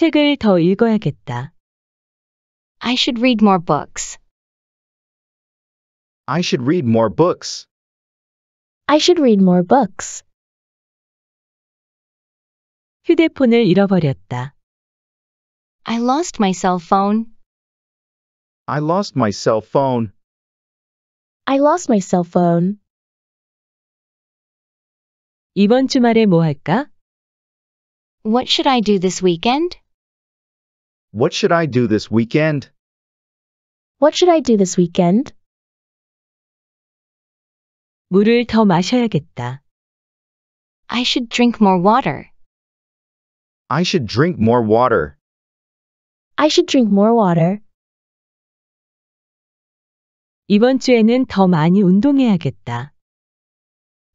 책을 더 읽어야겠다. I should read more books. I should read more books. I should read more books. 휴대폰을 잃어버렸다. I lost my cell phone. I lost my cell phone. I lost my cell phone. 이번 주말에 뭐 할까? What should I do this weekend? What should I do this weekend? What should I do this weekend? 물을 더 마셔야겠다. I should drink more water. I should drink more water. I should drink more water. 이번 주에는 더 많이 운동해야겠다.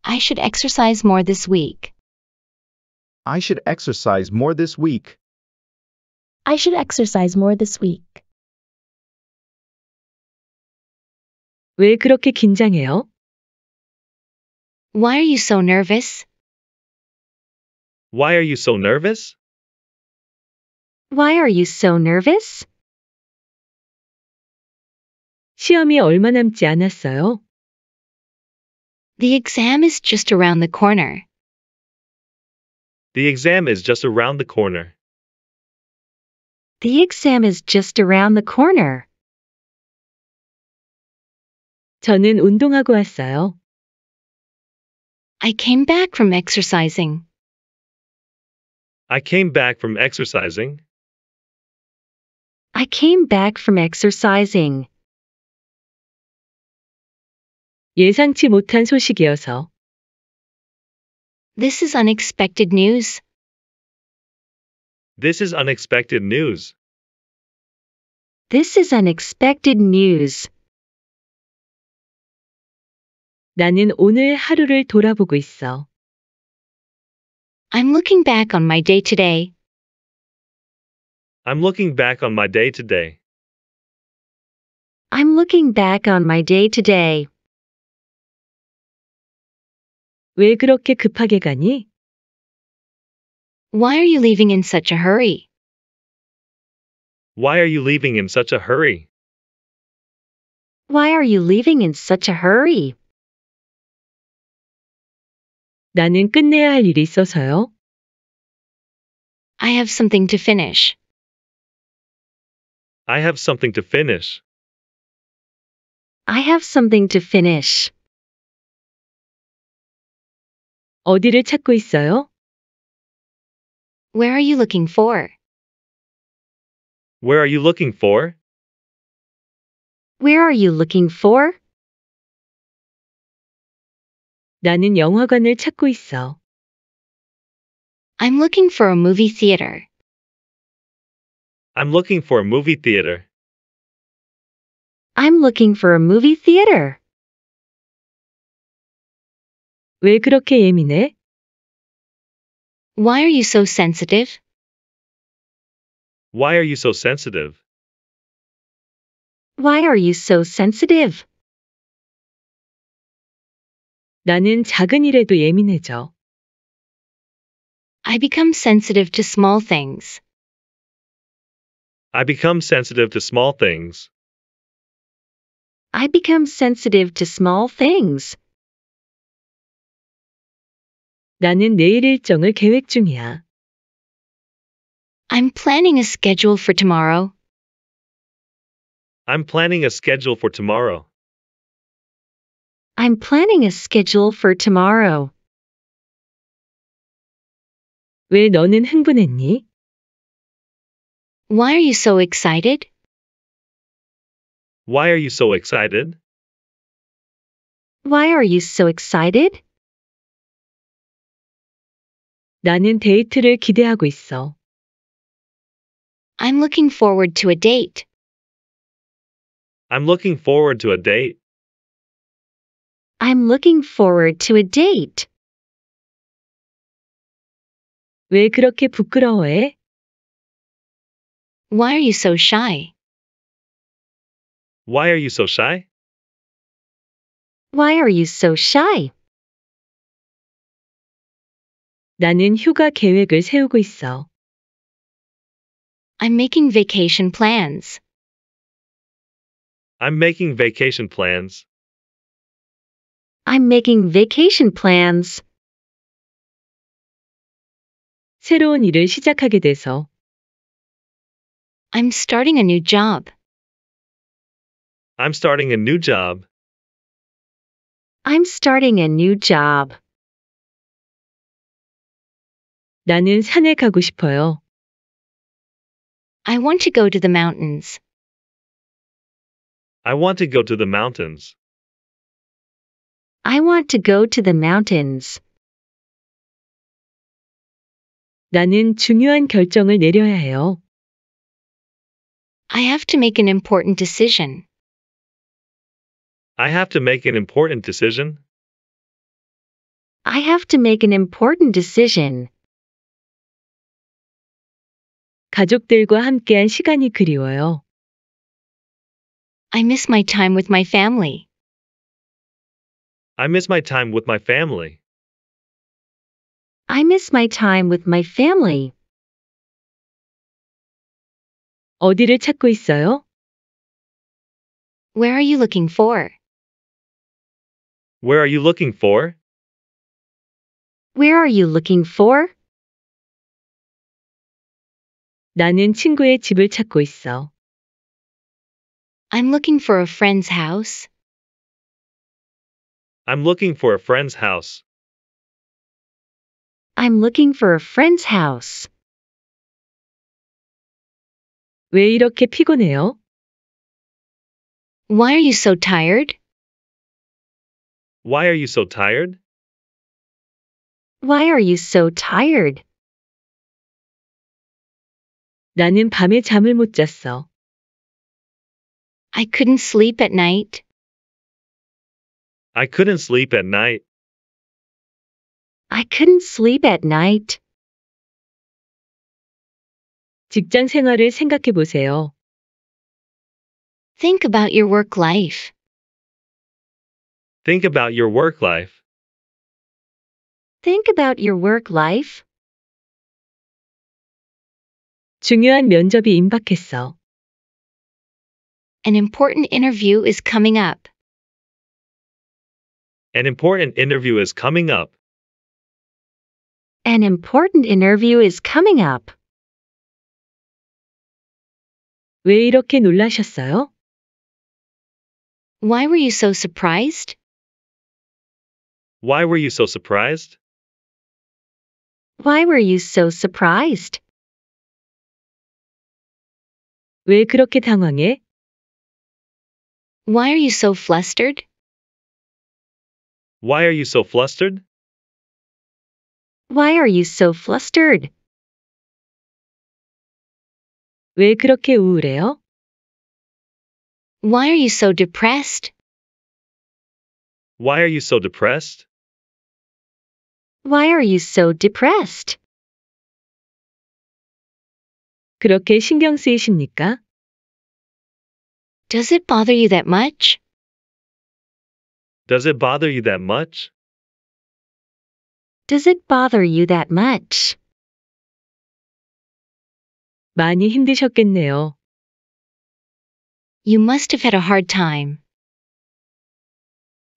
I should exercise more this week. I should exercise more this week. I should exercise more this week. 왜 그렇게 긴장해요? Why are you so nervous? Why are you so nervous? Why are you so nervous? 시험이 얼마 남지 않았어요? The exam is just around the corner. The exam is just around the corner. The exam is just around the corner. 저는 운동하고 왔어요. I came back from exercising. I came back from exercising. I came back from exercising. 예상치 못한 소식이어서. This is unexpected news. This is unexpected news. This is unexpected news. 나는 오늘 하루를 돌아보고 있어. I'm looking back on my day today. I'm looking back on my day today. I'm looking back on my day today. 왜 그렇게 급하게 가니? Why are you leaving in such a hurry? Why are you leaving in such a hurry? Why are you leaving in such a hurry? 나는 끝내야 할 일이 있어서요. I have something to finish. I have something to finish. I have something to finish. 어디를 찾고 있어요? Where are you looking for? Where are you looking for? Where are you looking for? 나는 영화관을 찾고 있어. I'm looking for a movie theater. I'm looking for a movie theater. I'm looking for a movie theater. 왜 그렇게 예민해? Why are you so sensitive? Why are you so sensitive? Why are you so sensitive? 나는 작은 일에도 예민해져. I become sensitive to small things. I become sensitive to small things. I become sensitive to small things. 나는 내일 일정을 계획 중이야. I'm planning a schedule for tomorrow. I'm planning a schedule for tomorrow. I'm planning a schedule for tomorrow. 왜 너는 흥분했니? Why are you so excited? Why are you so excited? Why are you so excited? 나는 데이트를 기대하고 있어. I'm looking forward to a date. I'm looking forward to a date. I'm looking forward to a date. 왜 그렇게 부끄러워해? Why are you so shy? Why are you so shy? Why are you so shy? 나는 휴가 계획을 세우고 있어. I'm making vacation plans. I'm making vacation plans. I'm making vacation plans. 새로운 일을 시작하게 돼서 I'm starting a new job. I'm starting a new job. I'm starting a new job. 나는 산에 가고 싶어요. I want to go to the mountains. I want to go to the mountains. I want to go to the mountains. 나는 중요한 결정을 내려야 해요. I have to make an important decision. I have to make an important decision. I have to make an important decision. 가족들과 함께한 시간이 그리워요. I miss my time with my family. I miss my time with my family. I miss my time with my family. 어디를 찾고 있어요? Where are you looking for? Where are you looking for? Where are you looking for? 나는 친구의 집을 찾고 있어. I'm looking for a friend's house. I'm looking for a friend's house. I'm looking for a friend's house. 왜 이렇게 피곤해요? Why are you so tired? Why are you so tired? Why are you so tired? 나는 밤에 잠을 못 잤어. I couldn't sleep at night. I couldn't sleep at night. I couldn't sleep at night. 직장 생활을 생각해 보세요. Think about your work life. Think about your work life. Think about your work life. 중요한 면접이 임박했어. An important interview is coming up. An important interview is coming up. An important interview is coming up. 왜 이렇게 놀라셨어요? Why were you so surprised? Why were you so surprised? Why were you so surprised? 왜 그렇게 당황해? Why are you so flustered? Why are you so flustered? Why are you so flustered? 왜 그렇게 우울해요? Why are you so depressed? Why are you so depressed? Why are you so depressed? 그렇게 신경 쓰이십니까? Does it bother you that much? Does it bother you that much? Does it bother you that much? 많이 힘드셨겠네요. You must have had a hard time.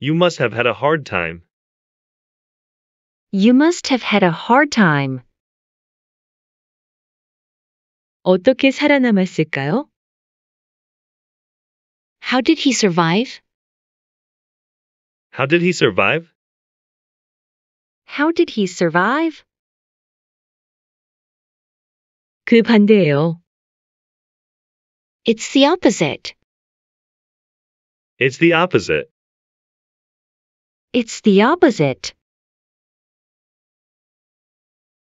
You must have had a hard time. You must have had a hard time. 어떻게 살아남았을까요? How did he survive? How did he survive? How did he survive? 그 반대예요. It's the opposite. It's the opposite. It's the opposite.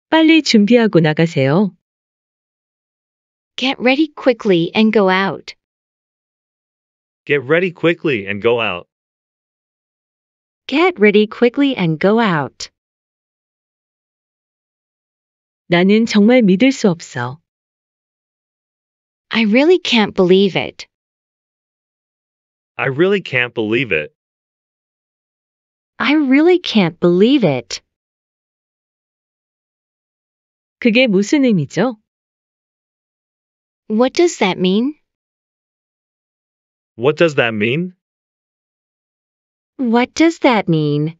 빨리 준비하고 나가세요. Get ready quickly and go out. Get ready quickly and go out. Get ready quickly and go out. 나는 정말 믿을 수 없어. I really can't believe it. I really can't believe it. I really can't believe it. 그게 무슨 의미죠? What does that mean? What does that mean? What does that mean?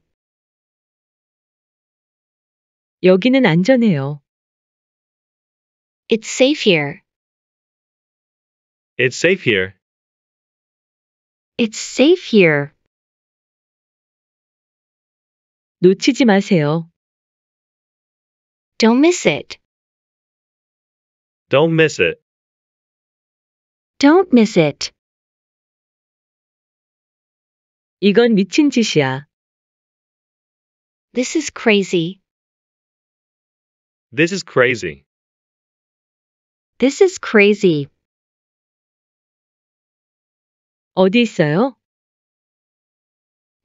여기는 안전해요. It's safe here. It's safe here. It's safe here. 놓치지 마세요. Don't miss it. Don't miss it. Don't miss it. 이건 미친 짓이야. This is crazy. This is crazy. This is crazy. 어디 있어요?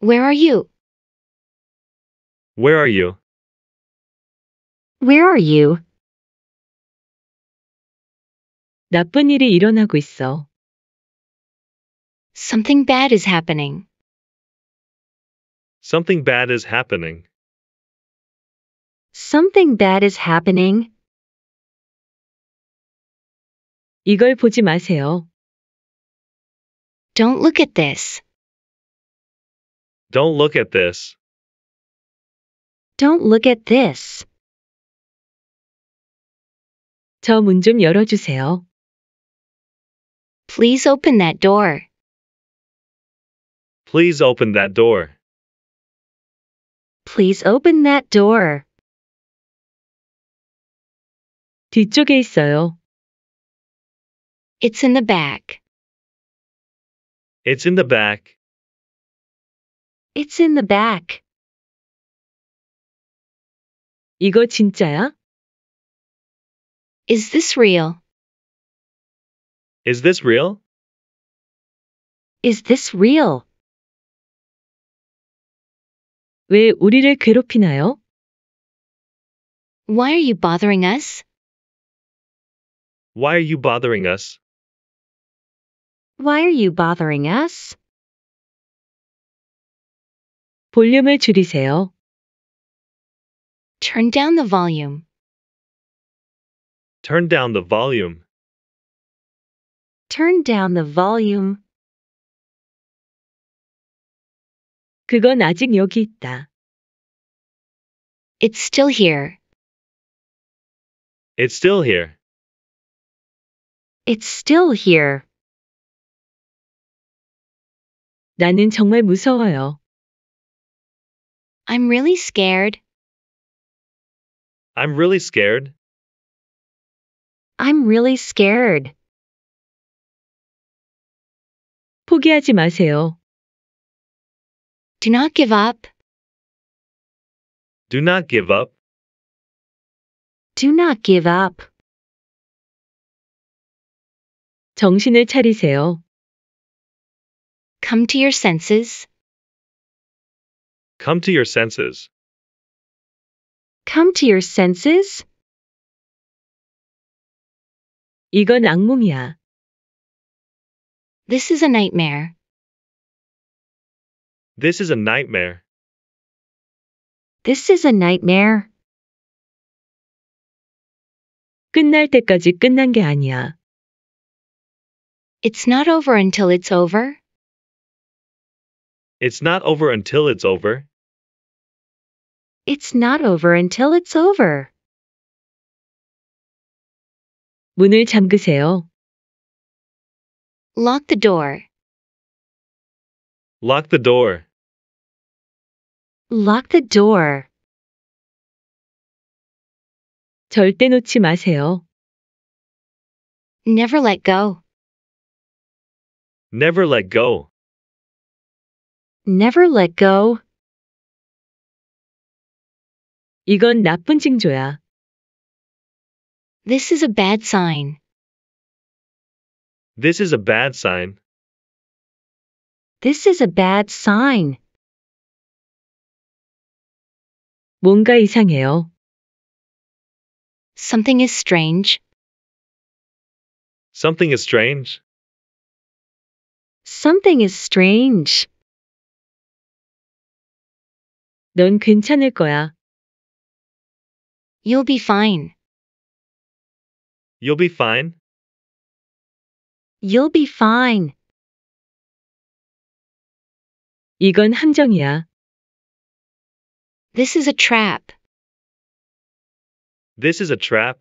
Where are you? Where are you? Where are you? 나쁜 일이 일어나고 있어. Something bad is happening. Something bad is happening. Something bad is happening. 이걸 보지 마세요. Don't look at this. Don't look at this. Don't look at this. 저 문 좀 열어주세요. Please open that door. Please open that door. Please open that door. 뒤쪽에 있어요. It's in the back. It's in the back. It's in the back. 이거 진짜야? Is this real? Is this real? Is this real? 왜 우리를 괴롭히나요? Why are you bothering us? Why are you bothering us? Why are you bothering us? 볼륨을 줄이세요. Turn down the volume. Turn down the volume turn down the volume. 그건 아직 여기 있다. It's still here. It's still here. It's still here. 나는 정말 무서워요. I'm really scared. I'm really scared. I'm really scared. 포기하지 마세요. Do not give up. Do not give up. Do not give up. 정신을 차리세요. Come to your senses. Come to your senses. Come to your senses. 이건 악몽이야. This is a nightmare. This is a nightmare. This is a nightmare. 끝날 때까지 끝난 게 아니야. It's not over until it's over. It's not over until it's over. It's not over until it's over. 문을 잠그세요. Lock the door. Lock the door. Lock the door. 절대 놓지 마세요. Never let go. Never let go. Never let go. 이건 나쁜 징조야. This is a bad sign. This is a bad sign. This is a bad sign. 뭔가 이상해요. Something is strange. Something is strange. Something is strange. 넌 괜찮을 거야. You'll be fine. You'll be fine. You'll be fine. 이건 함정이야. This is a trap. This is a trap.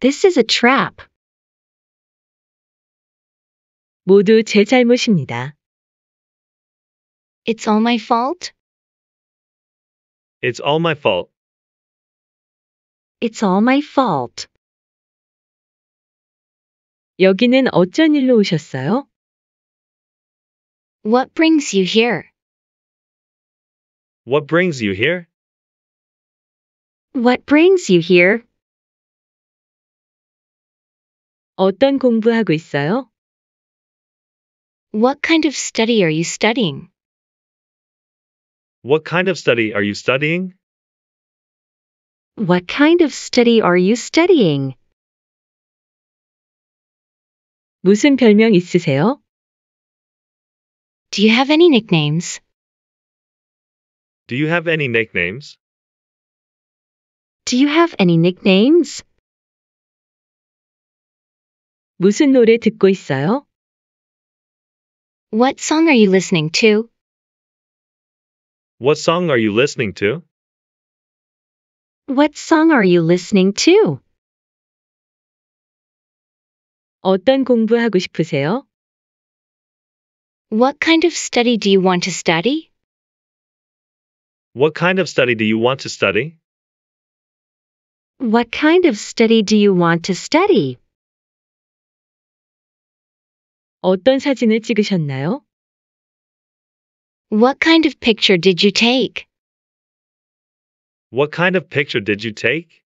This is a trap. 모두 제 잘못입니다. It's all my fault. It's all my fault. It's all my fault. 여기는 어쩐 일로 오셨어요? What brings you here? What brings you here? What brings you here? 어떤 공부하고 있어요? What kind of study are you studying? What kind of study are you studying? What kind of study are you studying? 무슨 별명 있으세요? Do you have any nicknames? Do you have any nicknames? Do you have any nicknames? 무슨 노래 듣고 있어요? What song are you listening to? What song are you listening to? What song are you listening to? 어떤 공부하고 싶으세요? What kind of study do you want to study? What kind of study do you want to study? What kind of study do you want to study? 어떤 사진을 찍으셨나요? What kind of picture did you take? What kind of picture did you take?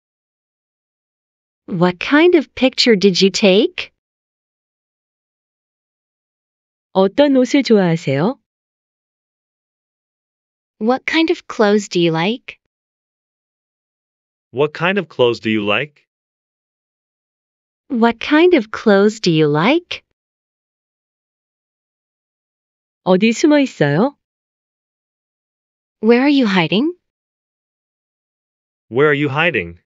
What kind of picture did you take? 어떤 옷을 좋아하세요? What kind of clothes do you like? What kind of clothes do you like? What kind of clothes do you like? 어디 숨어 있어요? Where are you hiding? Where are you hiding?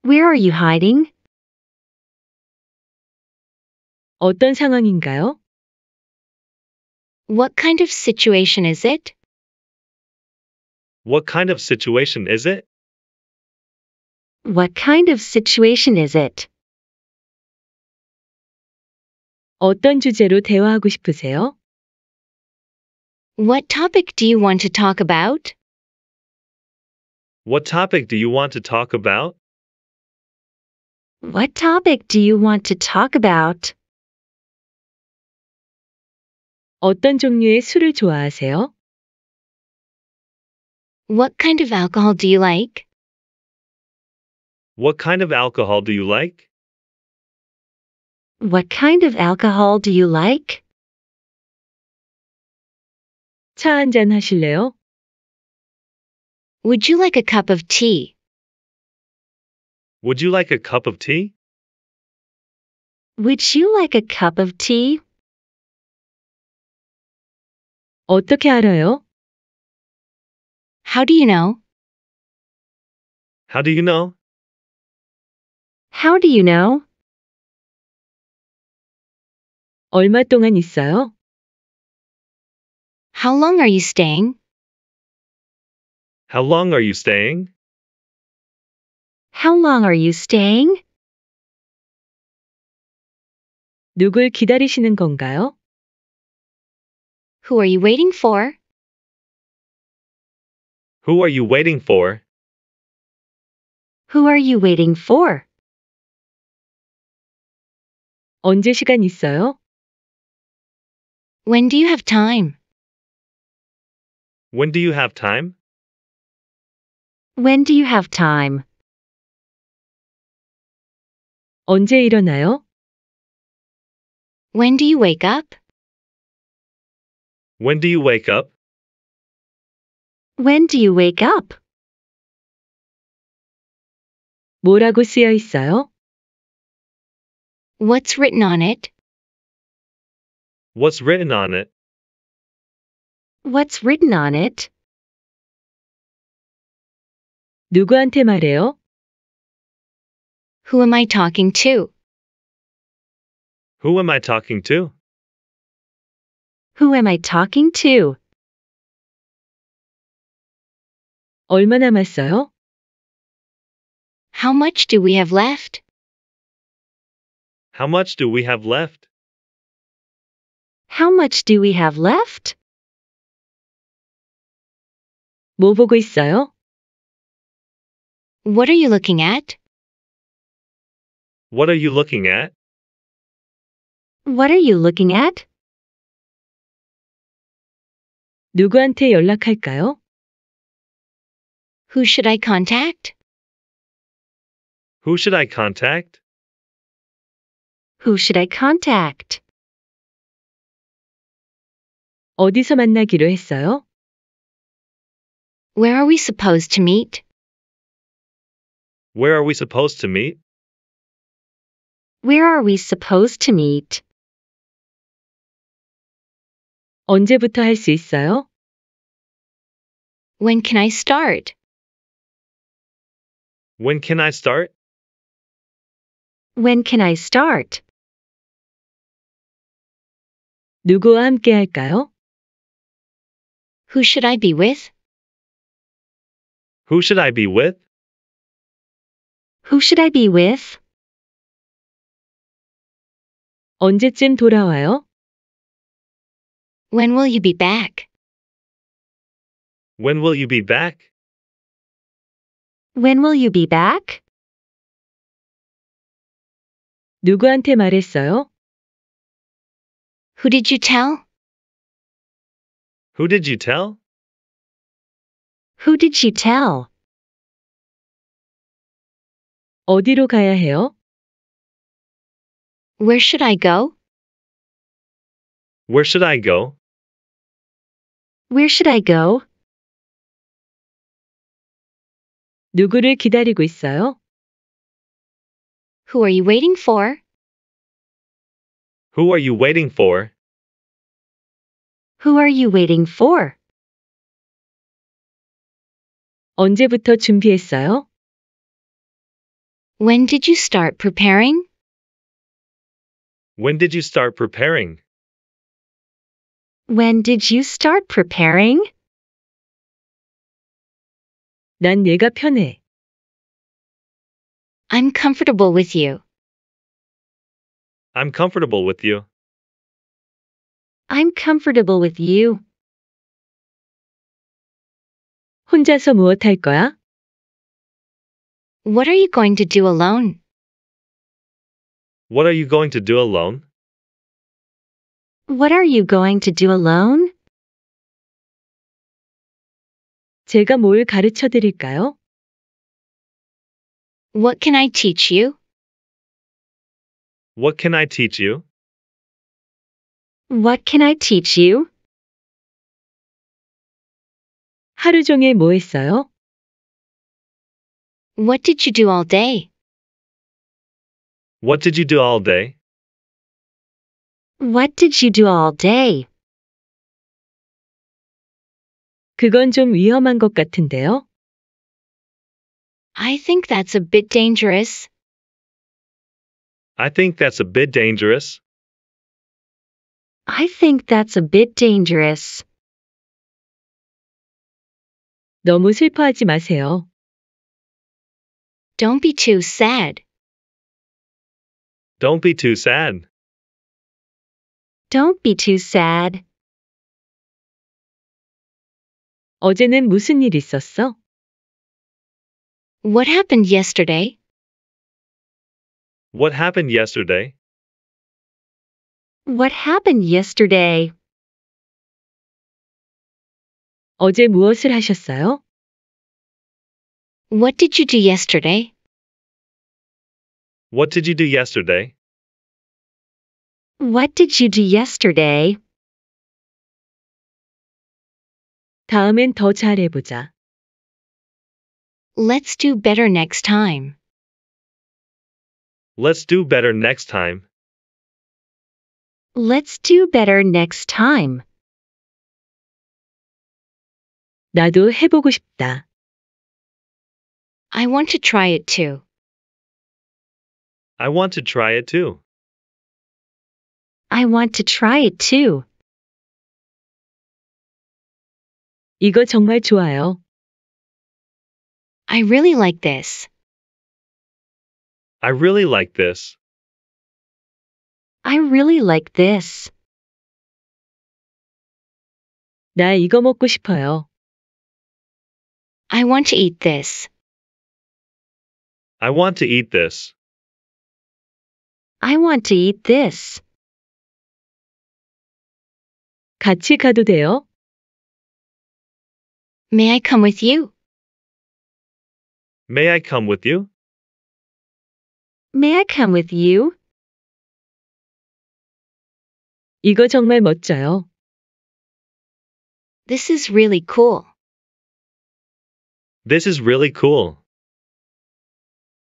Where are you hiding? 어떤 상황인가요? What kind of situation is it? What kind of situation is it? What kind of situation is it? 어떤 주제로 대화하고 싶으세요? What topic do you want to talk about? What topic do you want to talk about? What topic do you want to talk about? 어떤 종류의 술을 좋아하세요? What kind of alcohol do you like? What kind of alcohol do you like? What kind of alcohol do you like? 차 하실래요? Would you like a cup of tea? Would you like a cup of tea? Would you like a cup of tea? 어떻게 알아요? How do you know? How do you know? How do you know? 얼마 동안 있어요? How long are you staying? How long are you staying? How long are you staying? 누굴 기다리시는 건가요? Who are you waiting for? Who are you waiting for? Who are you waiting for? 언제 시간 있어요? When do you have time? When do you have time? When do you have time? 언제 일어나요? When do you wake up? When do you wake up? When do you wake up? 뭐라고 쓰여 있어요? What's written on it? What's written on it? What's written on it? 누구한테 말해요? Who am I talking to? Who am I talking to? Who am I talking to? 얼마 남았어요? How much do we have left? How much do we have left? How much do we have left? 뭐 보고 있어요? What are you looking at? What are you looking at? What are you looking at? 누구한테 연락할까요? Who should I contact? Who should I contact? Who should I contact? 어디서 만나기로 했어요? Where are we supposed to meet? Where are we supposed to meet? Where are we supposed to meet? 언제부터 할 있어요? When can I start? When can I start? When can I start? 누구와 함께 할까요? Who should I be with? Who should I be with? Who should I be with? 언제쯤 돌아와요? When will you be back? When will you be back? When will you be back? 누구한테 말했어요? Who did you tell? Who did you tell? Who did she tell? 어디로 가야 해요? Where should I go? Where should I go? Where should I go? 누구를 기다리고 있어요? Who are you waiting for? Who are you waiting for? Who are you waiting for? 언제부터 준비했어요? When did you start preparing? When did you start preparing? When did you start preparing? 난 내가 편해. I'm comfortable with you. I'm comfortable with you. I'm comfortable with you. 혼자서 무엇 할 거야? What are you going to do alone? What are you going to do alone? What are you going to do alone? 제가 뭘 가르쳐 드릴까요? What can I teach you? What can I teach you? What can I teach you? 하루 종일 뭐 했어요? What did you do all day? What did you do all day? What did you do all day? 그건 좀 위험한 것 같은데요. I think that's a bit dangerous. I think that's a bit dangerous. I think that's a bit dangerous. 너무 슬퍼하지 마세요. Don't be too sad. Don't be too sad. Don't be too sad. 어제는 무슨 일 있었어? What happened yesterday? What happened yesterday? What happened yesterday? 어제 무엇을 하셨어요? What did you do yesterday? What did you do yesterday? What did you do yesterday? 다음엔 더 잘해보자. Let's do better next time. Let's do better next time. Let's do better next time. 나도 해보고 싶다. I want to try it too. I want to try it too. I want to try it too. 이거 정말 좋아요. I really like this. I really like this. I really like this. 나 이거 먹고 싶어요. I want to eat this. I want to eat this. I want to eat this. 같이 가도 돼요? May I come with you? May I come with you? May I come with you? 이거 정말 멋져요. This is really cool. This is really cool.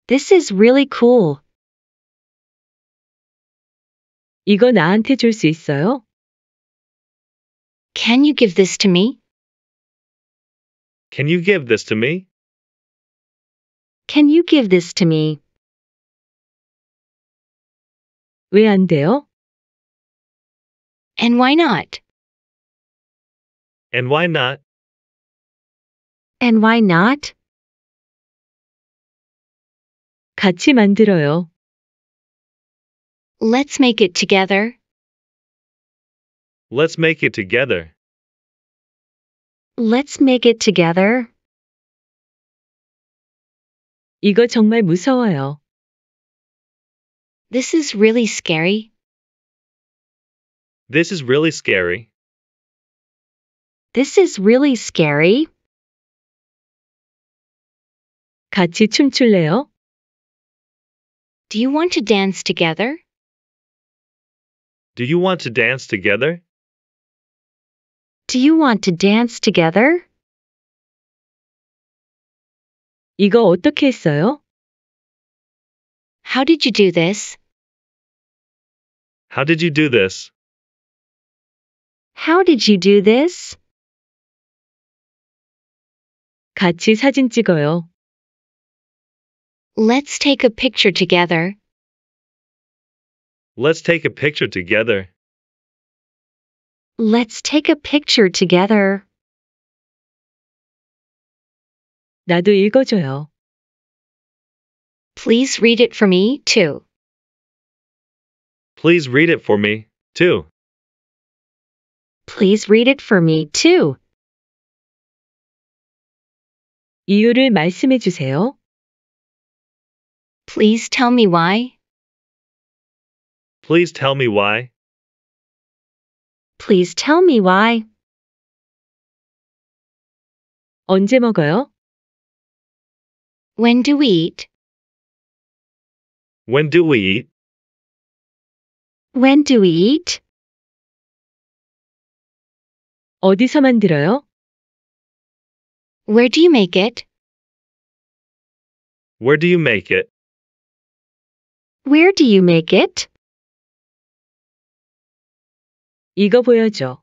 This is really cool. 이거 나한테 줄 수 있어요? Can you give this to me? Can you give this to me? Can you give this to me? 돼요? And why not? And why not? And why not? 같이 만들어요. Let's make it together. Let's make it together. Let's make it together. 이거 정말 무서워요. This is really scary. This is really scary. This is really scary. 같이 춤출래요? Do you want to dance together? Do you want to dance together? Do you want to dance together? 이거 어떻게 했어요? How did you do this? How did you do this? How did you do this? 같이 사진 찍어요. Let's take a picture together. Let's take a picture together. Let's take a picture together. 나도 읽어줘요. Please read it for me, too. Please read it for me, too. Please read it for me, too. 이유를 말씀해 주세요. Please tell me why. Please tell me why. Please tell me why. 언제 먹어요? When do we eat? When do we eat? When do we eat? 어디서 만들어요? Where do you make it? Where do you make it? Where do you make it? 이거 보여줘.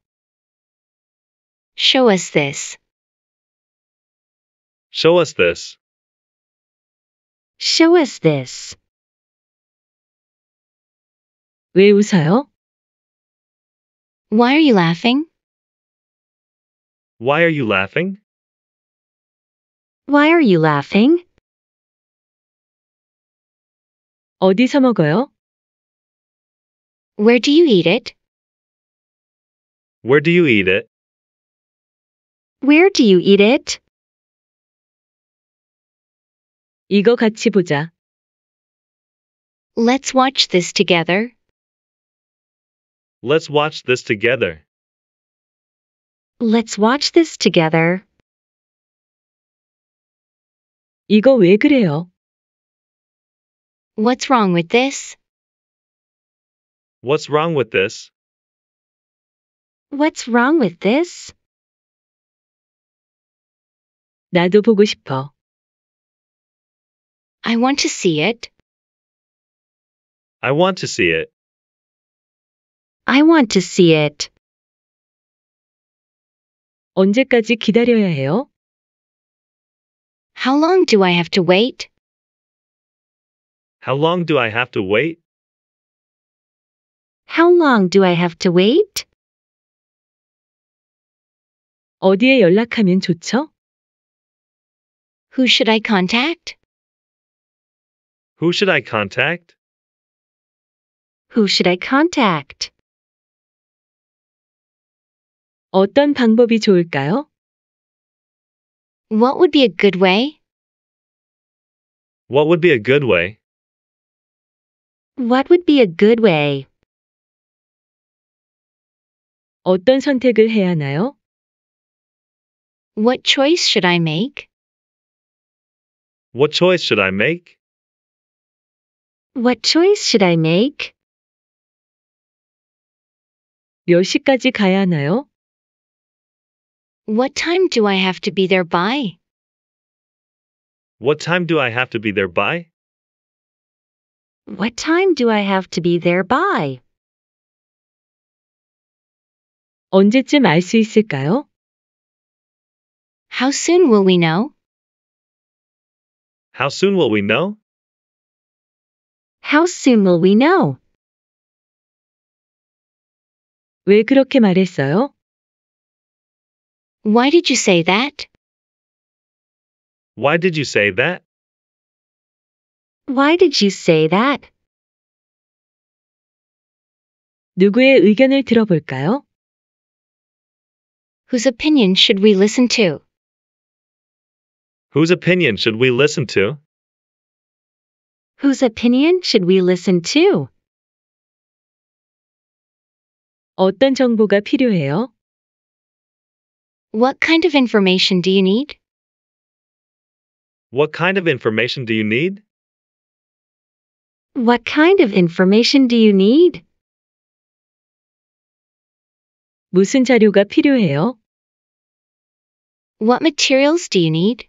Show us this. Show us this. Show us this. 왜 웃어요? Why are you laughing? Why are you laughing? Why are you laughing? 어디서 먹어요? Where do you eat it? Where do you eat it? Where do you eat it? 이거 같이 보자. Let's watch this together. Let's watch this together. Let's watch this together. 이거 왜 그래요? What's wrong with this? What's wrong with this? What's wrong with this? 나도 보고 싶어. I want to see it. I want to see it. I want to see it. 언제까지 기다려야 해요? How long do I have to wait? How long do I have to wait? How long do I have to wait? 어디에 연락하면 좋죠? Who should I contact? Who should I contact? Who should I contact? 어떤 방법이 좋을까요? What would be a good way? What would be a good way? What would be a good way? 어떤 선택을 해야 하나요? What choice should I make? What choice should I make? What choice should I make? 몇 시까지 가야 하나요? What time do I have to be there by? What time do I have to be there by? What time do I have to be there by? 언제쯤 알 있을까요? How soon will we know? How soon will we know? How soon will we know? 왜 그렇게 말했어요? Why did you say that? Why did you say that? Why did you say that? 누구의 의견을 들어볼까요? Whose opinion should we listen to? Whose opinion should we listen to? Whose opinion should we listen to? 어떤 정보가 필요해요? What kind of information do you need? What kind of information do you need? What kind of information do you need? 무슨 자료가 필요해요? What materials do you need?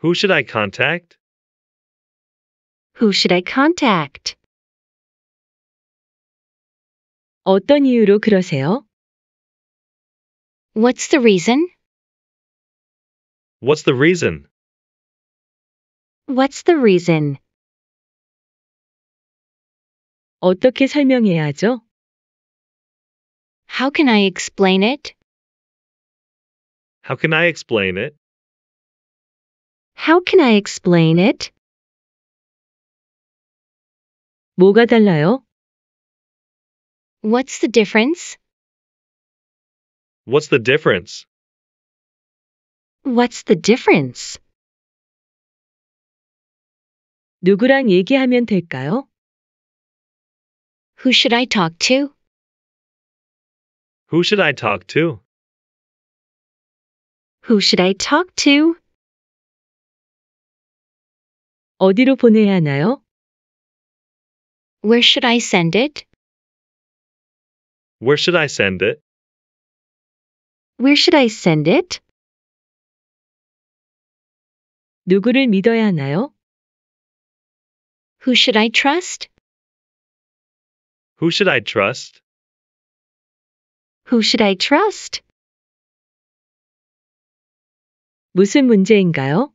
Who should I contact? Who should I contact? 어떤 이유로 그러세요? What's the reason? What's the reason? What's the reason? 어떻게 How can I explain it? How can I explain it? How can I explain it? 뭐가 달라요? What's the difference? What's the difference? What's the difference? 누구랑 얘기하면 될까요? Who should I talk to? Who should I talk to? Who should I talk to? 어디로 보내야 하나요? Where should I send it? Where should I send it? Where should I send it? 누구를 믿어야 하나요? Who should I trust? Who should I trust? Who should I trust? 무슨 문제인가요?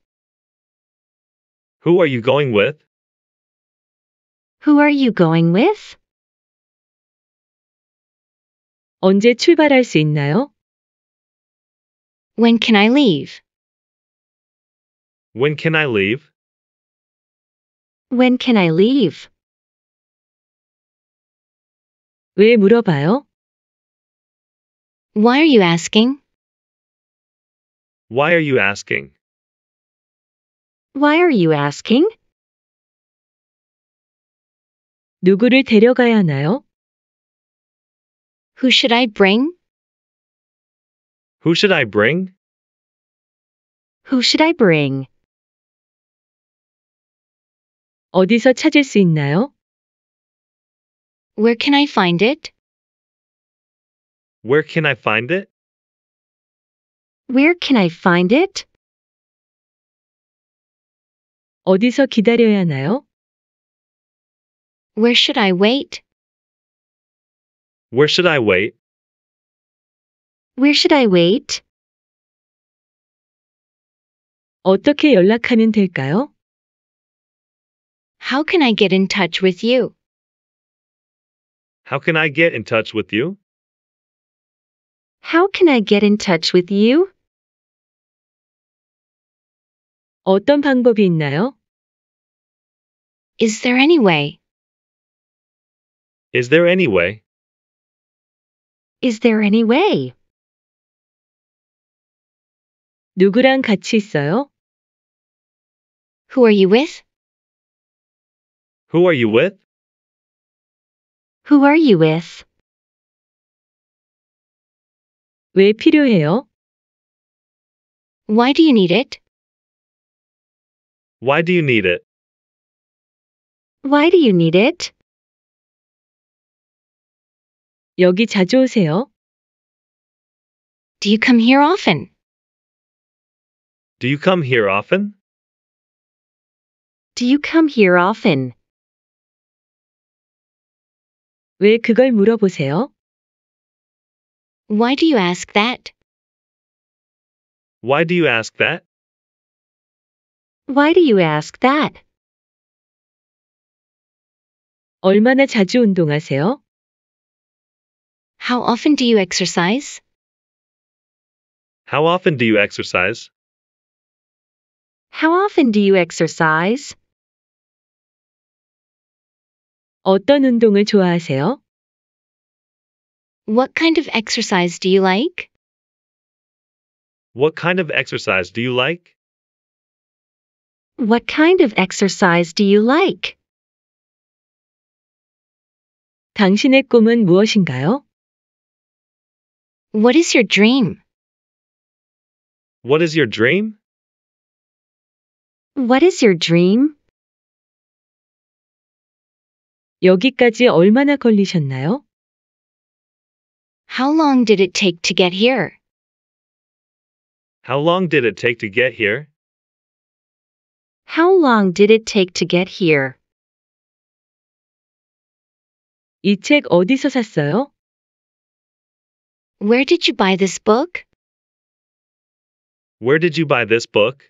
Who are you going with? Who are you going with? 언제 출발할 수 있나요? When can I leave? When can I leave? When can I leave? 왜 물어봐요? Why are you asking? Why are you asking? Why are you asking? 누구를 데려가야 하나요? Who should I bring? Who should I bring? Who should I bring? 어디서 찾을 수 있나요? Where can I find it? Where can I find it? Where can I find it? 어디서 기다려야 하나요? Where should I wait? Where should I wait? Where should I wait? 어떻게 연락하면 될까요? How can I get in touch with you? How can I get in touch with you? How can I get in touch with you? 어떤 방법이 있나요? Is there any way? Is there any way? Is there any way? 누구랑 같이 있어요? Who are you with? Who are you with? Who are you with? 왜 필요해요? Why do you need it? Why do you need it? Why do you need it? 여기 자주 오세요. Do you come here often? Do you come here often? Do you come here often? 왜 그걸 물어보세요? Why do you ask that? Why do you ask that? Why do you ask that? 얼마나 자주 운동하세요? How often do you exercise? How often do you exercise? How often do you exercise? 어떤 운동을 좋아하세요? What kind of exercise do you like? What kind of exercise do you like? What kind of exercise do you like? 당신의 꿈은 무엇인가요? What is your dream? What is your dream? What is your dream? 여기까지 얼마나 걸리셨나요? How long did it take to get here? How long did it take to get here? How long did it take to get here? 이 어디서 샀어요? Where did you buy this book? Where did you buy this book?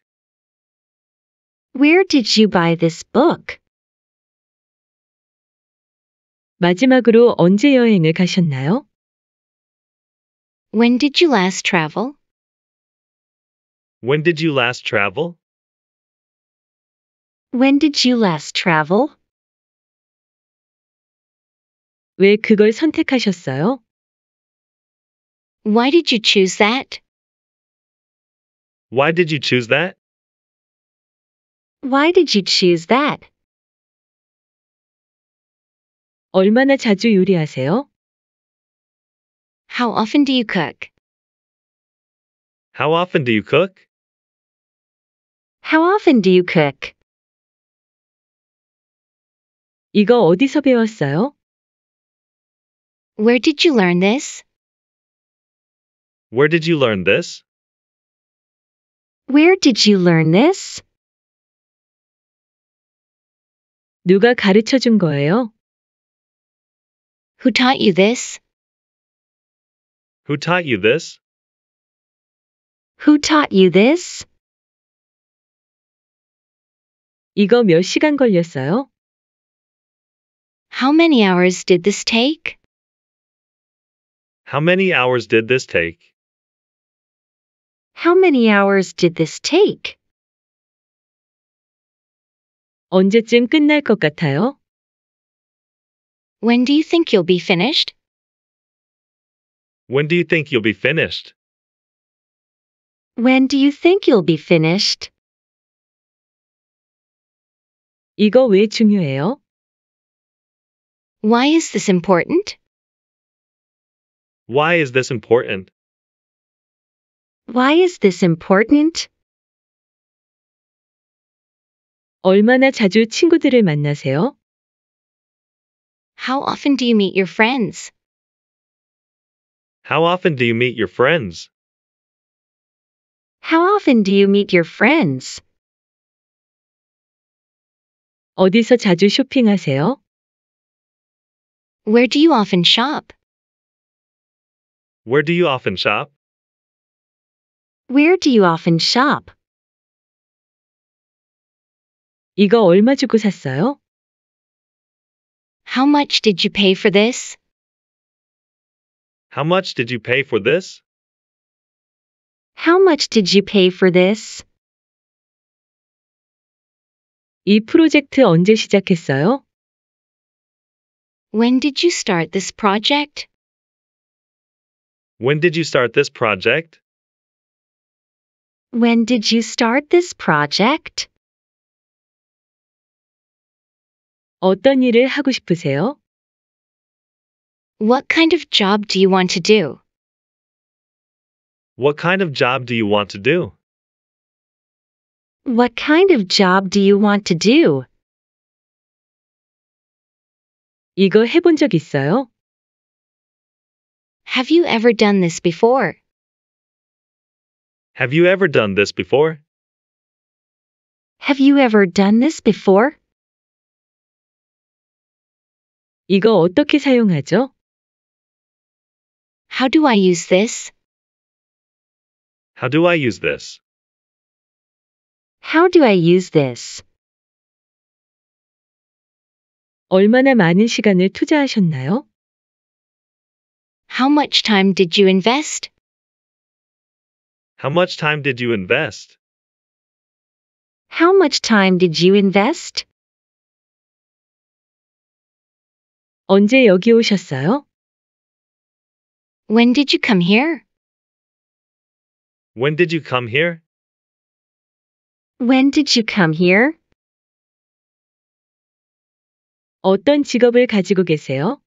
Where did you buy this book? 마지막으로 언제 여행을 가셨나요? When did you last travel? When did you last travel? When did you last travel? 왜 그걸 선택하셨어요? Why did you choose that? Why did you choose that? Why did you choose that? 얼마나 자주 요리하세요? How often do you cook? How often do you cook? How often do you cook? 이거 어디서 배웠어요? Where did you learn this? Where did you learn this? Where did you learn this? 누가 가르쳐 준 거예요? Who taught you this? Who taught you this? Who taught you this? 이거 몇 시간 걸렸어요? How many hours did this take? How many hours did this take? How many hours did this take? 언제쯤 끝날 것 같아요? When do you think you'll be finished? When do you think you'll be finished? When do you think you'll be finished? 이거 왜 중요해요? Why is this important? Why is this important? Why is this important? 얼마나 자주 친구들을 만나세요? How often do you meet your friends? How often do you meet your friends? How often do you meet your friends? 어디서 자주 쇼핑하세요? Where do you often shop? Where do you often shop? Where do you often shop? 이거 얼마 주고 샀어요? How much did you pay for this? How much did you pay for this? How much did you pay for this? 이 프로젝트 언제 시작했어요? When did you start this project? When did you start this project? When did you start this project? 어떤 일을 하고 싶으세요? What kind of job do you want to do? What kind of job do you want to do? What kind of job do you want to do? 이거 해본 적 있어요? Have you ever done this before? Have you ever done this before? Have you ever done this before? 이거 어떻게 사용하죠? How do I use this? How do I use this? How do I use this? 얼마나 많은 시간을 투자하셨나요? How much time did you invest? How much time did you invest? How much time did you invest? 언제 여기 오셨어요? When did you come here? When did you come here? When did you come here? 어떤 직업을 가지고 계세요?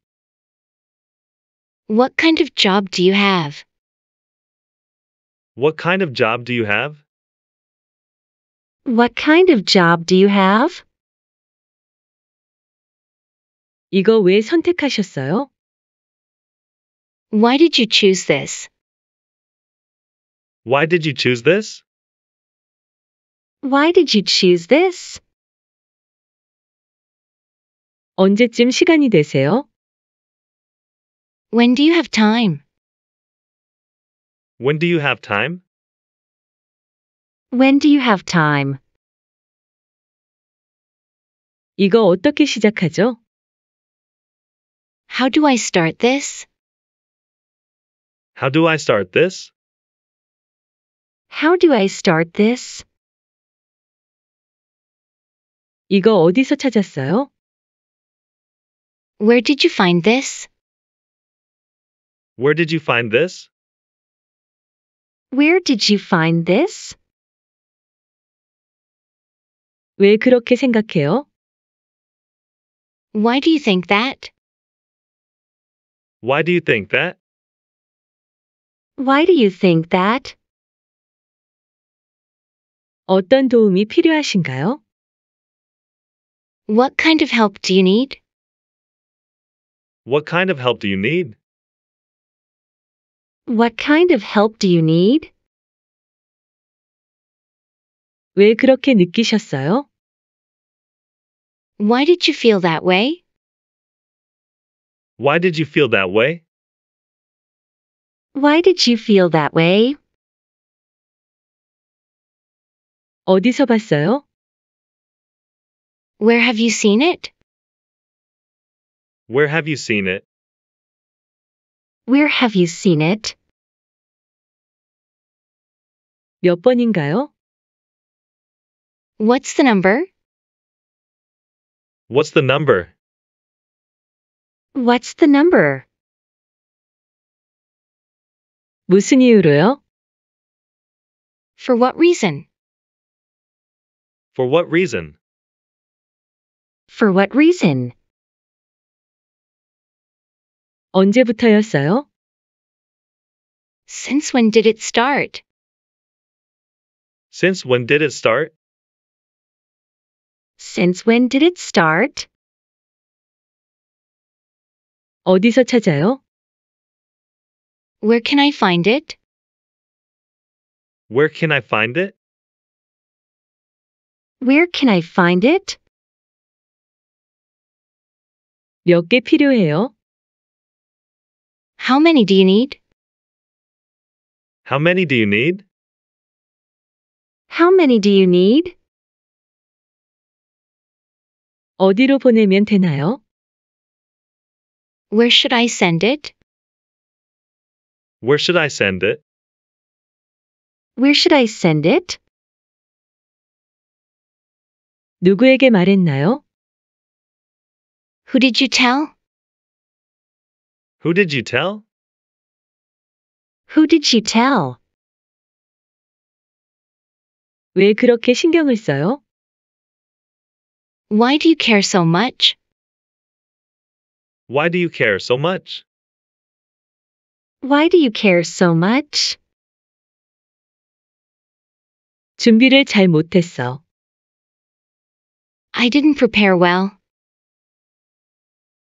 What kind of job do you have? What kind of job do you have? What kind of job do you have? 이거 왜 선택하셨어요? Why did you choose this? Why did you choose this? Why did you choose this? 언제쯤 시간이 되세요? When do you have time? When do you have time? When do you have time? 이거 어떻게 시작하죠? How do I start this? How do I start this? How do I start this? 이거 어디서 찾았어요? Where did you find this? Where did you find this? Where did you find this? 왜 그렇게 생각해요? Why do you think that? Why do you think that? Why do you think that? 어떤 도움이 필요하신가요? What kind of help do you need? What kind of help do you need? What kind of help do you need? 왜 그렇게 느끼셨어요? Why did you feel that way? Why did you feel that way? Why did you feel that way? 어디서 봤어요? Where have you seen it? Where have you seen it? Where have you seen it? 몇 번인가요? What's the number? What's the number? What's the number? 무슨 이유로요? For what reason? For what reason? For what reason? 언제부터였어요? Since when did it start? Since when did it start? Since when did it start? 어디서 찾아요? Where can I find it? Where can I find it? Where can I find it? 몇 필요해요? How many do you need? How many do you need? How many do you need? 어디로 보내면 되나요? Where should I send it? Where should I send it? Where should I send it? 누구에게 말했나요? Who did you tell? Who did you tell? Who did she tell? 왜 그렇게 신경을 써요? Why do you care so much? Why do you care so much? Why do you care so much? 준비를 잘 못했어. I didn't prepare well.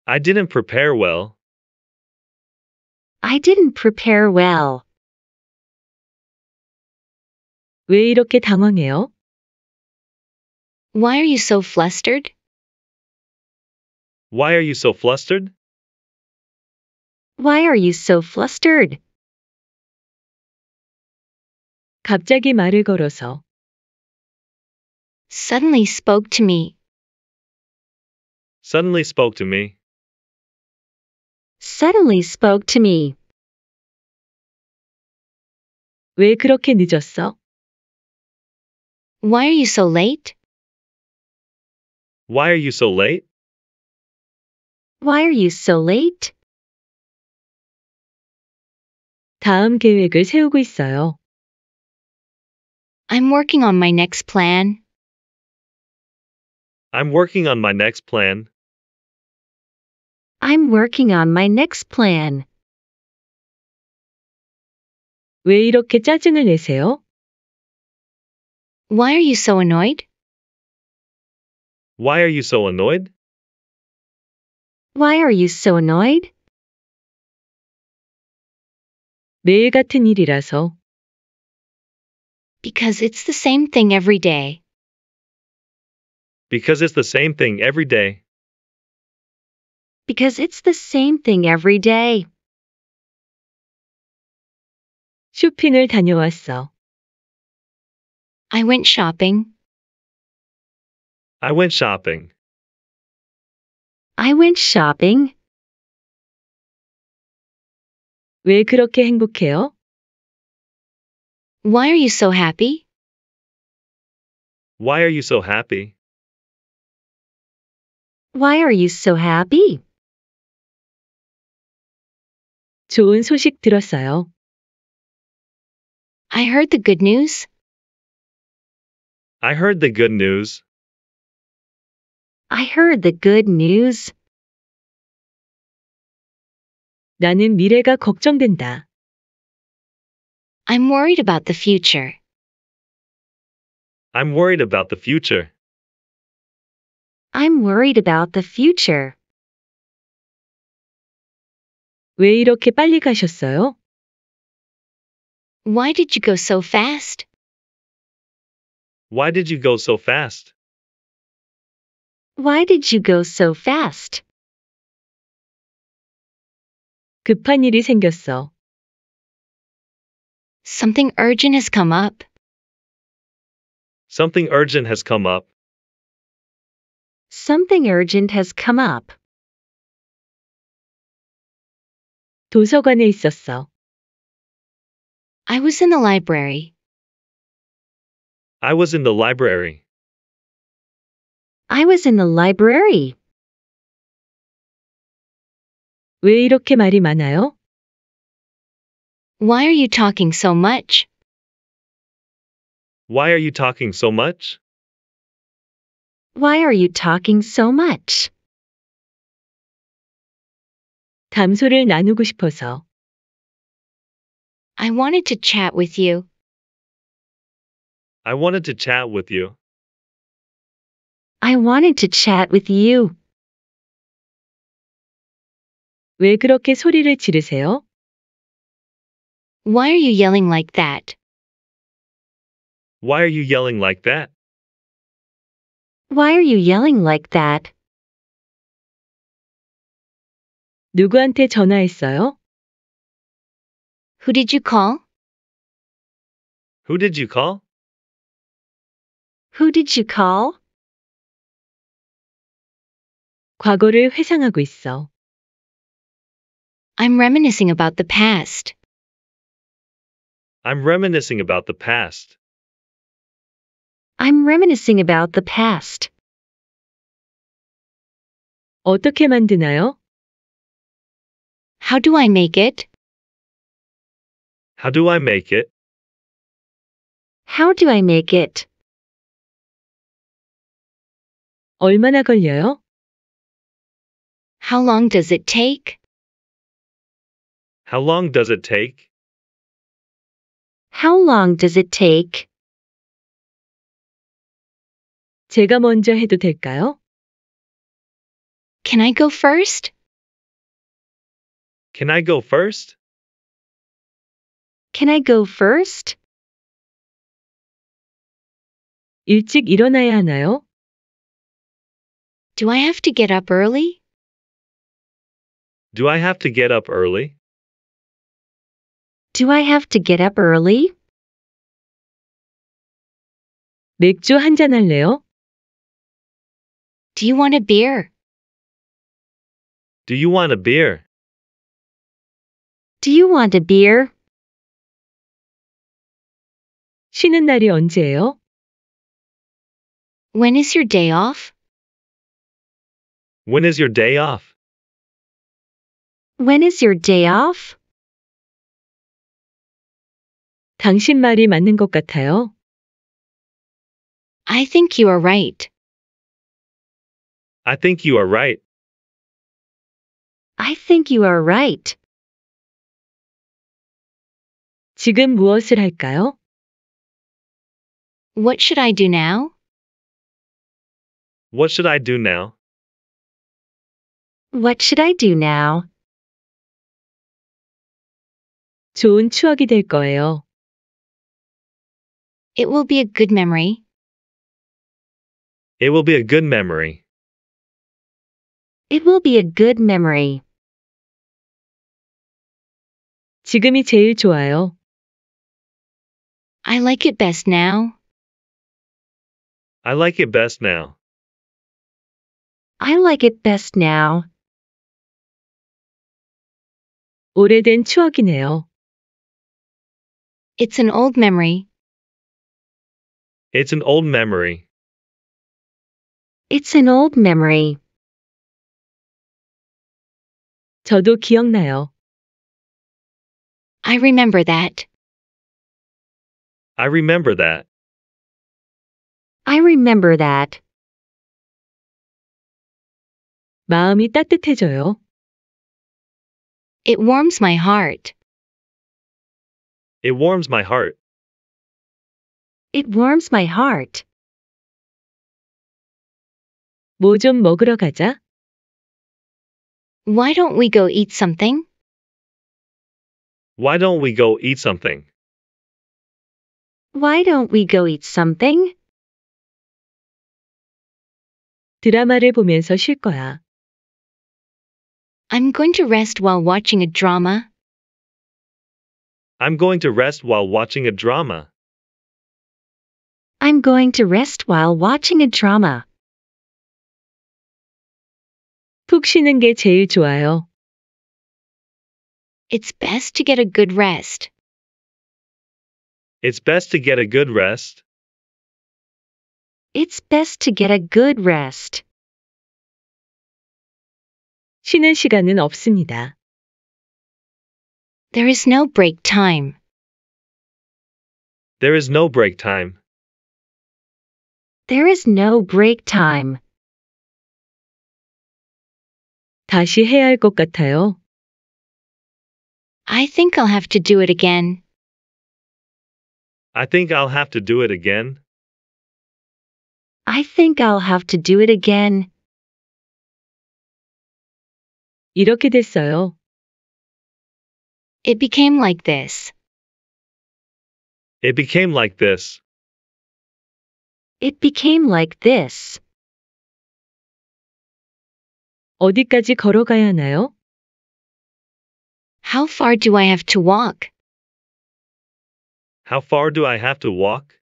I didn't prepare well. I didn't prepare well. 왜 이렇게 당황해요? Why are you so flustered? Why are you so flustered? Why are you so flustered? 갑자기 말을 걸어서 Suddenly spoke to me. Suddenly spoke to me suddenly spoke to me. 왜 그렇게 늦었어? Why are you so late? Why are you so late? Why are you so late? 다음 계획을 세우고 있어요. I'm working on my next plan. I'm working on my next plan. I'm working on my next plan. 왜 이렇게 짜증을 내세요? Why are you so annoyed? Why are you so annoyed? Why are you so annoyed? 매일 같은 일이라서. Because it's the same thing every day. Because it's the same thing every day because it's the same thing every day. 쇼핑을 다녀왔어. I went shopping. I went shopping. I went shopping. 왜 그렇게 행복해요? Why are you so happy? Why are you so happy? Why are you so happy? 좋은 소식 들었어요. I heard the good news. I heard the good news. I heard the good news. 나는 미래가 걱정된다. I'm worried about the future. I'm worried about the future. I'm worried about the future. 왜 이렇게 빨리 가셨어요? Why did you go so fast? Why did you go so fast? Why did you go so fast? 급한 일이 생겼어. Something urgent has come up. Something urgent has come up. Something urgent has come up. 도서관에 있었어. I was in the library. I was in the library. I was in the library. 왜 이렇게 말이 많아요? Why are you talking so much? Why are you talking so much? Why are you talking so much? 담소를 나누고 싶어서. I wanted to chat with you. I wanted to chat with you. I wanted to chat with you. 왜 그렇게 소리를 지르세요? Why are you yelling like that? Why are you yelling like that? Why are you yelling like that? 누구한테 전화했어요? Who did you call? Who did you call? Who did you call? 과거를 회상하고 있어. I'm reminiscing about the past. I'm reminiscing about the past. I'm reminiscing about the past. 어떻게 만드나요? How do I make it? How do I make it? How do I make it? 얼마나 걸려요? How long does it take? How long does it take? How long does it take? 제가 먼저 해도 될까요? Can I go first? Can I go first? Can I go first? 일찍 일어나야 하나요? Do I have to get up early? Do I have to get up early? Do I have to get up early? 맥주 한 잔 할래요? Do you want a beer? Do you want a beer? Do you want a beer? 쉬는 날이 언제예요? When is your day off? When is your day off? When is your day off? 당신 말이 맞는 것 같아요. I think you are right. I think you are right. I think you are right. 지금 무엇을 할까요? What should I do now? What should I do now? What should I do now? 좋은 추억이 될 거예요. It will be a good memory. It will be a good memory. It will be a good memory. 지금이 제일 좋아요. I like it best now. I like it best now. I like it best now. 오래된 추억이네요. It's an old memory. It's an old memory. It's an old memory. 저도 기억나요. I remember that. I remember that. I remember that. 마음이 따뜻해져요. It warms my heart. It warms my heart. It warms my heart. 먹으러 가자. Why don't we go eat something? Why don't we go eat something? Why don't we go eat something? 드라마를 보면서 쉴 거야. I'm going to rest while watching a drama. I'm going to rest while watching a drama. I'm going to rest while watching a drama. 푹 쉬는 게 제일 좋아요. It's best to get a good rest. It's best to get a good rest. It's best to get a good rest. 쉬는 시간은 없습니다. There is no break time. There is no break time. There is no break time. 다시 해야 같아요. I think I'll have to do it again. I think I'll have to do it again. I think I'll have to do it again. 이렇게 됐어요. It became like this. It became like this. It became like this. 어디까지 걸어가야 하나요? How far do I have to walk? How far do I have to walk?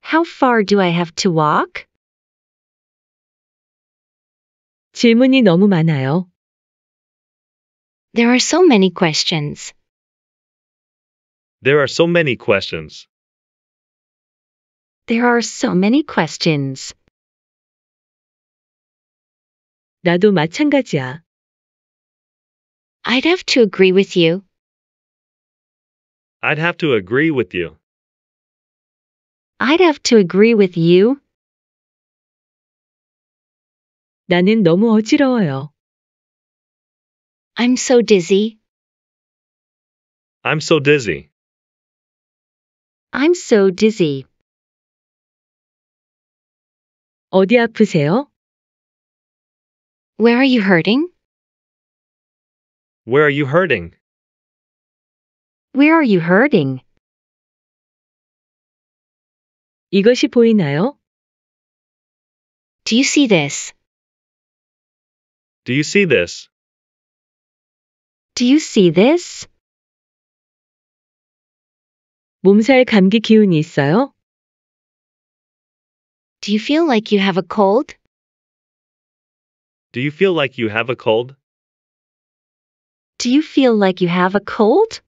How far do I have to walk? 질문이 너무 많아요. There are so many questions. There are so many questions. There are so many questions. 나도 마찬가지야. I'd have to agree with you. I'd have to agree with you. I'd have to agree with you. 나는 너무 어지러워요. I'm so dizzy. I'm so dizzy. I'm so dizzy. 어디 아프세요? Where are you hurting? Where are you hurting? Where are you hurting? 이것이 보이나요? Do you see this? Do you see this? Do you see this? 몸살 감기 기운이 있어요? Do you feel like you have a cold? Do you feel like you have a cold? Do you feel like you have a cold?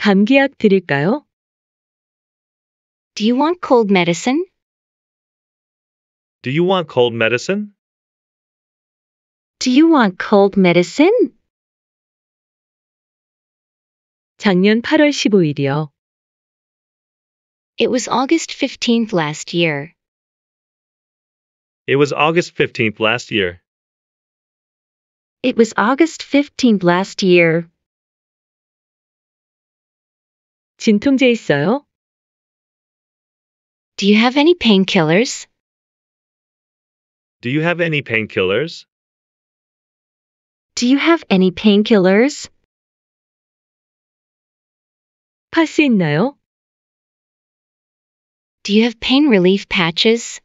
감기약 드릴까요? Do you want cold medicine? Do you want cold medicine? Do you want cold medicine? 작년 8월 15일이요. It was August 15th last year. It was August 15th last year. It was August 15th last year. 진통제 있어요? Do you have any painkillers? Do you have any painkillers? Do you have any painkillers? 파스 있나요? Do you have pain relief patches?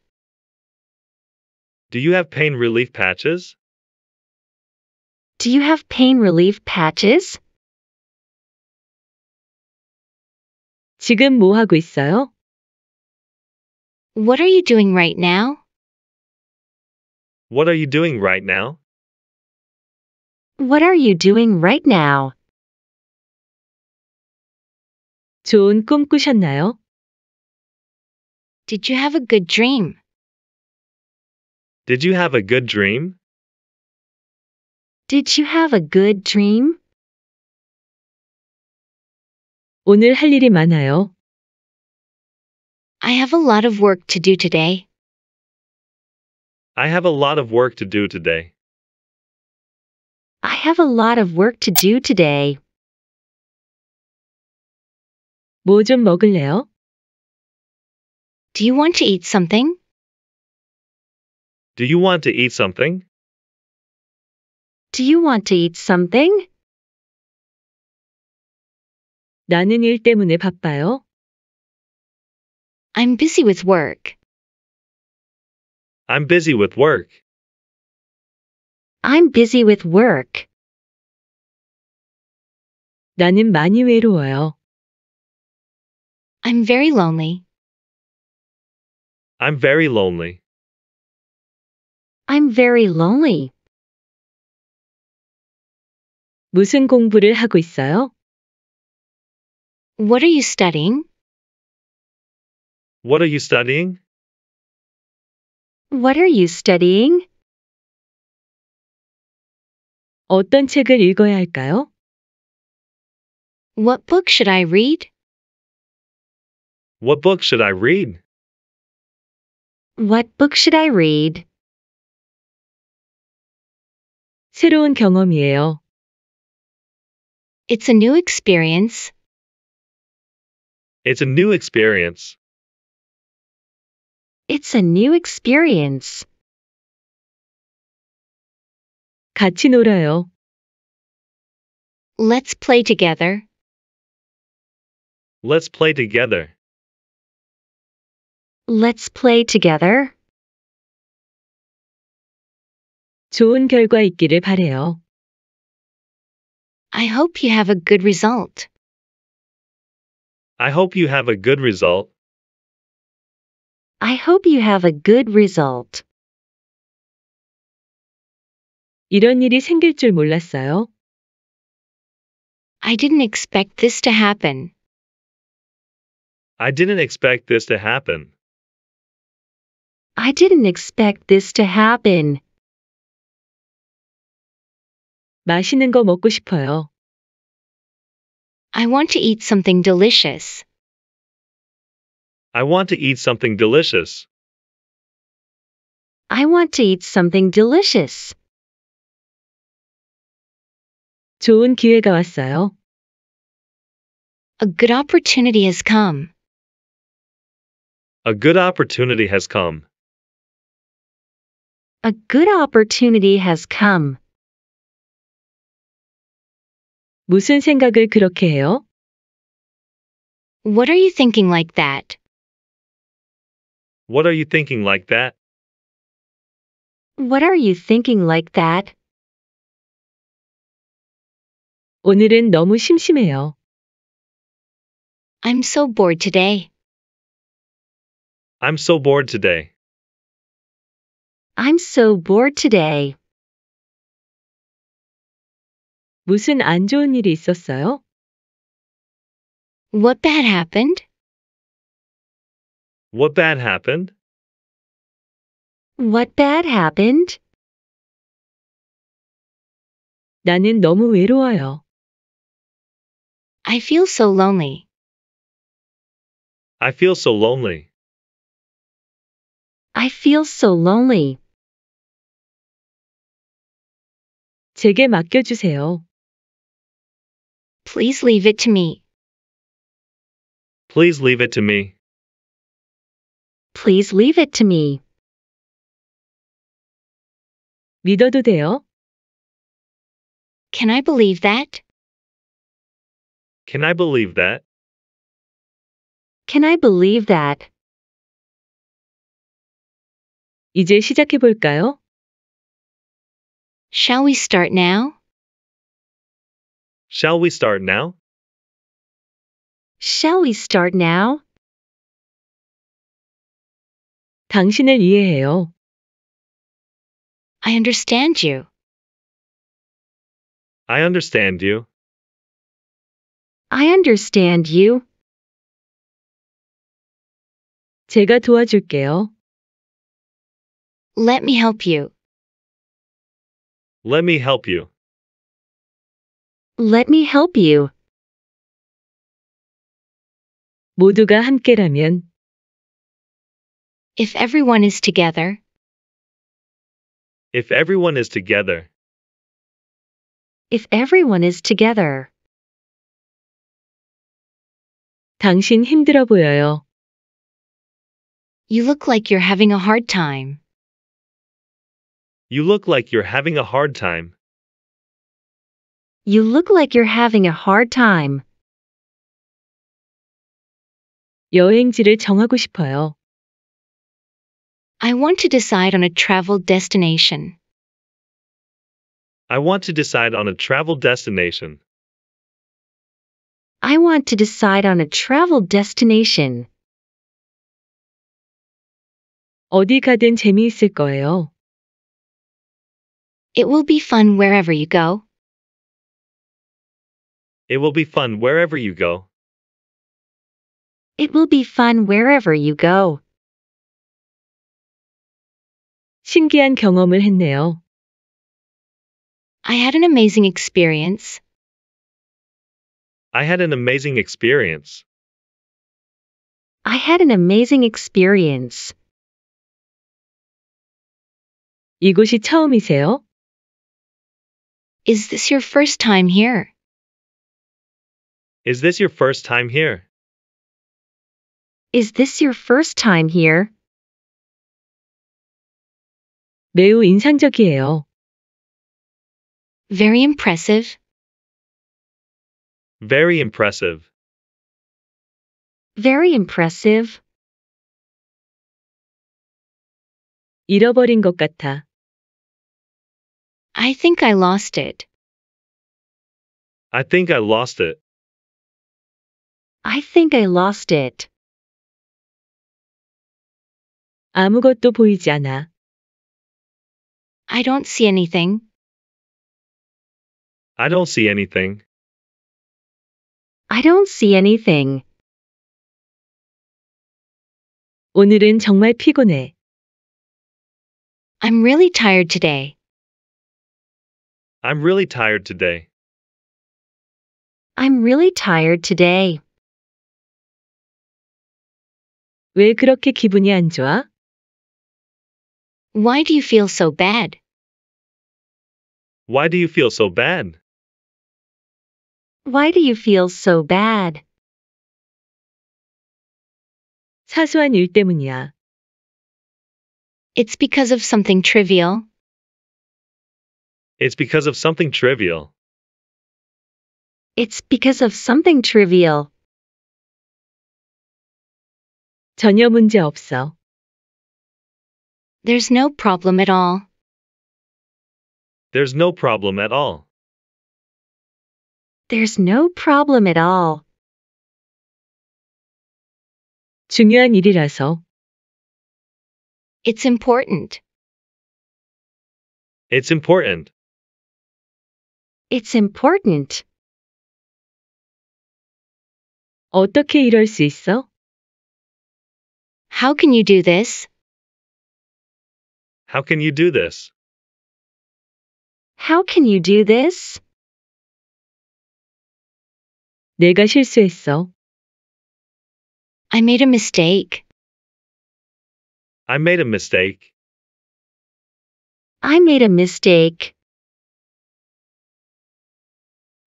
Do you have pain relief patches? Do you have pain relief patches? 지금 뭐 하고 있어요? What are you doing right now? What are you doing right now? What are you doing right now? 좋은 꿈 꾸셨나요? Did you have a good dream? Did you have a good dream? Did you have a good dream? 오늘 할 일이 많아요. I have a lot of work to do today. I have a lot of work to do today. I have a lot of work to do today. 먹을래요? Do you want to eat something? Do you want to eat something? Do you want to eat something? 나는 일 때문에 바빠요. I'm busy with work. I'm busy with work. I'm busy with work. 나는 많이 외로워요. I'm very lonely. I'm very lonely. I'm very lonely. 무슨 공부를 하고 있어요? What are you studying? What are you studying? What are you studying? 어떤 책을 읽어야 할까요? What book should I read? What book should I read? What book should I read? 새로운 경험이에요. It's a new experience. It's a new experience. It's a new experience. 같이 놀아요. Let's play together. Let's play together. Let's play together. 좋은 결과 있기를 바래요. I hope you have a good result. I hope you have a good result. I hope you have a good result. 이런 일이 생길 줄 몰랐어요. I didn't expect this to happen. I didn't expect this to happen. I didn't expect this to happen. 맛있는 거 먹고 싶어요. I want to eat something delicious. I want to eat something delicious. I want to eat something delicious. 좋은 기회가 왔어요. A good opportunity has come. A good opportunity has come. A good opportunity has come. 무슨 생각을 그렇게 해요? What are you thinking like that? What are you thinking like that? What are you thinking like that? 오늘은 너무 심심해요. I'm so bored today. I'm so bored today. I'm so bored today. 무슨 안 좋은 일이 있었어요? What bad happened? What bad happened? What bad happened? 나는 너무 외로워요. I feel so lonely. I feel so lonely. I feel so lonely. 제게 맡겨주세요. Please leave it to me. Please leave it to me. Please leave it to me. 믿어도 돼요? Can I believe that? Can I believe that? Can I believe that? 이제 시작해 볼까요? Shall we start now? Shall we start now? Shall we start now? 당신을 이해해요. I understand you. I understand you. I understand you. 제가 도와줄게요. Let me help you. Let me help you. Let me help you. 모두가 함께라면 If everyone is together, If everyone is together, if everyone is together, 당신 힘들어 보여요. you look like you're having a hard time. you look like you're having a hard time. You look like you're having a hard time. 여행지를 정하고 싶어요. I want to decide on a travel destination. I want to decide on a travel destination. I want to decide on a travel destination. 어디 가든 재미있을 거예요. It will be fun wherever you go. It will be fun wherever you go. It will be fun wherever you go. 신기한 경험을 했네요. I had an amazing experience. I had an amazing experience. I had an amazing experience. 이곳이 처음이세요? Is this your first time here? Is this your first time here? Is this your first time here? 매우 인상적이에요. Very impressive. Very impressive. Very impressive. 잃어버린 것 같아. I think I lost it. I think I lost it. I think I lost it. 아무것도 보이지 않아. I don't see anything. I don't see anything. I don't see anything. 오늘은 정말 피곤해. I'm really tired today. I'm really tired today. I'm really tired today. 왜 그렇게 기분이 안 좋아? Why do you feel so bad? Why do you feel so bad? Why do you feel so bad? 사소한 일 때문이야. It's because of something trivial. It's because of something trivial. It's because of something trivial. 전혀 문제 없어. There's no problem at all. There's no problem at all. There's no problem at all. 중요한 일이라서. It's important. It's important. It's important. 어떻게 이럴 수 있어? How can you do this? How can you do this? How can you do this? 내가 실수했어. I made a mistake. I made a mistake. I made a mistake.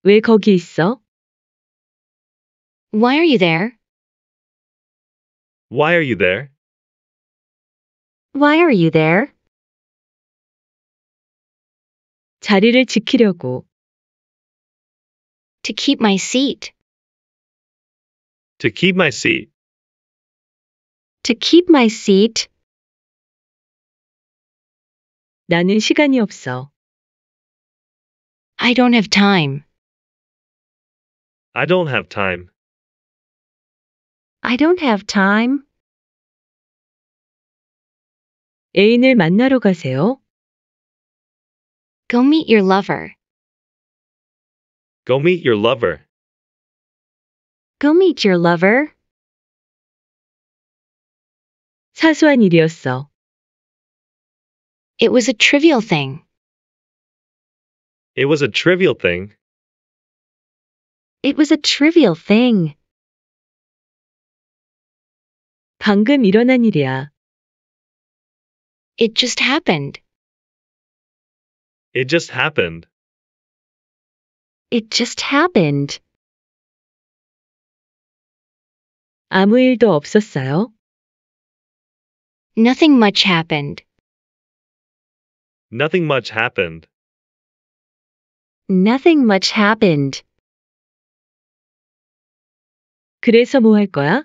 왜 거기 있어? Why are you there? Why are you there? Why are you there? 자리를 지키려고. To keep my seat. To keep my seat. To keep my seat. 나는 시간이 없어. I don't have time. I don't have time. I don't have time. 애인을 만나러 가세요. Go meet your lover. Go meet your lover. Go meet your lover. 사소한 일이었어. It was a trivial thing. It was a trivial thing. It was a trivial thing. 방금 일어난 일이야. It just happened. It just happened. It just happened. 아무 일도 없었어요? Nothing much happened. Nothing much happened. Nothing much happened. 그래서 뭐 할 거야?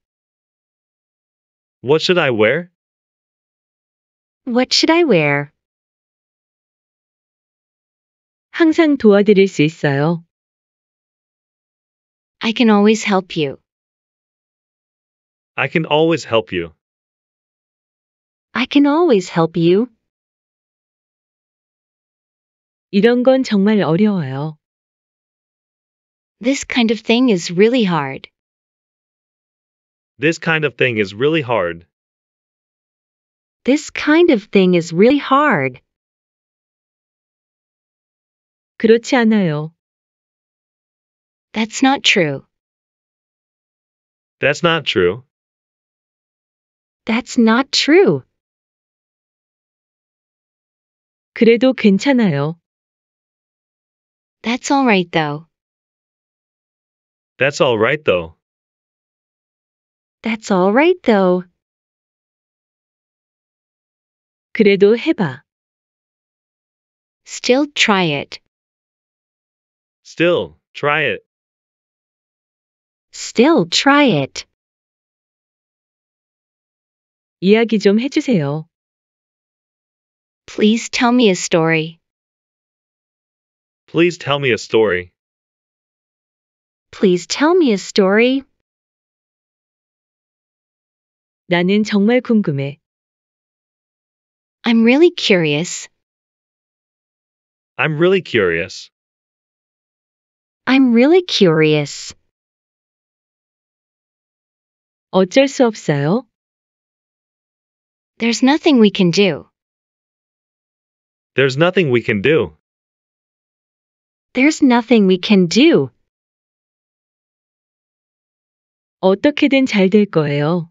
What should I wear? What should I wear? 항상 도와드릴 수 있어요. I can always help you. I can always help you. I can always help you. 이런 건 정말 어려워요. This kind of thing is really hard. This kind of thing is really hard. This kind of thing is really hard. 그렇지 않아요. That's not true. That's not true. That's not true. 그래도 괜찮아요. That's all right though. That's all right though. That's all right though. 그래도 해봐. Still try it. Still, try it. Still try it. 이야기 좀 해주세요. Please tell me a story. Please tell me a story. Please tell me a story. 나는 정말 궁금해. I'm really curious. I'm really curious. I'm really curious. 어쩔 수 없어요. There's nothing we can do. There's nothing we can do. There's nothing we can do. 어떻게든 잘 될 거예요.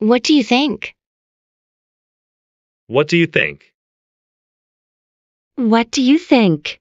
What do you think? What do you think? What do you think?